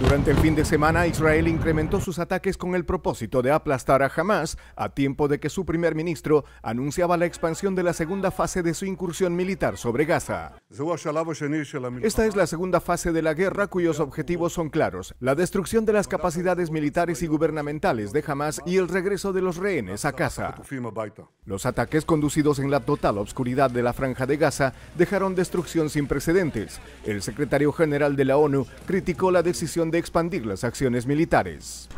Durante el fin de semana, Israel incrementó sus ataques con el propósito de aplastar a Hamas, a tiempo de que su primer ministro anunciaba la expansión de la segunda fase de su incursión militar sobre Gaza. Esta es la segunda fase de la guerra cuyos objetivos son claros, la destrucción de las capacidades militares y gubernamentales de Hamas y el regreso de los rehenes a casa. Los ataques conducidos en la total obscuridad de la franja de Gaza dejaron destrucción sin precedentes. El secretario general de la ONU criticó la decisión de expandir las acciones militares.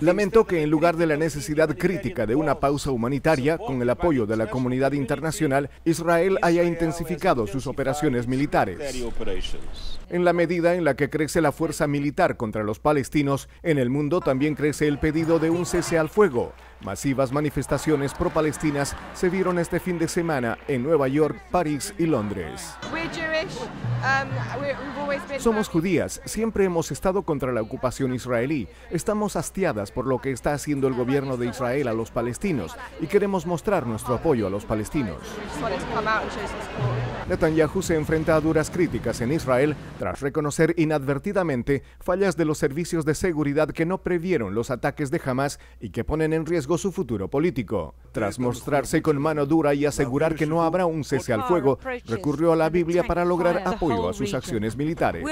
Lamento que en lugar de la necesidad crítica de una pausa humanitaria, con el apoyo de la comunidad internacional, Israel haya intensificado sus operaciones militares. En la medida en la que crece la fuerza militar contra los palestinos, en el mundo también crece el pedido de un cese al fuego. Masivas manifestaciones pro-palestinas se vieron este fin de semana en Nueva York, París y Londres. Um, Somos judías, siempre hemos estado contra la ocupación israelí. Estamos hastiadas por lo que está haciendo el gobierno de Israel a los palestinos y queremos mostrar nuestro apoyo a los palestinos. Netanyahu se enfrenta a duras críticas en Israel tras reconocer inadvertidamente fallas de los servicios de seguridad que no previeron los ataques de Hamas y que ponen en riesgo su futuro político. Tras mostrarse con mano dura y asegurar que no habrá un cese al fuego, recurrió a la Biblia para lograr apoyo a sus acciones militares.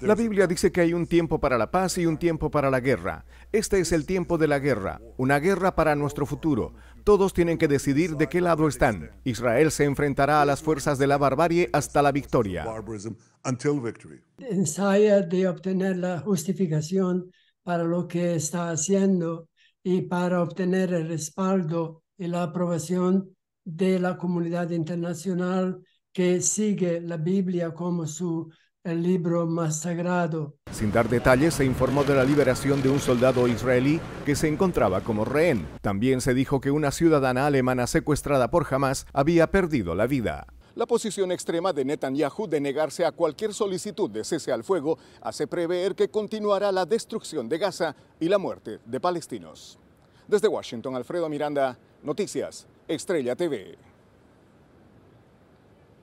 La Biblia dice que hay un tiempo para la paz y un tiempo para la guerra. Este es el tiempo de la guerra, una guerra para nuestro futuro. Todos tienen que decidir de qué lado están. Israel se enfrentará a las fuerzas de la barbarie hasta la victoria. Ensaya de obtener la justificación para lo que está haciendo y para obtener el respaldo y la aprobación de la comunidad internacional que sigue la Biblia como su libro más sagrado. Sin dar detalles, se informó de la liberación de un soldado israelí que se encontraba como rehén. También se dijo que una ciudadana alemana secuestrada por Hamas había perdido la vida. La posición extrema de Netanyahu de negarse a cualquier solicitud de cese al fuego hace prever que continuará la destrucción de Gaza y la muerte de palestinos. Desde Washington, Alfredo Miranda, Noticias, Estrella TV.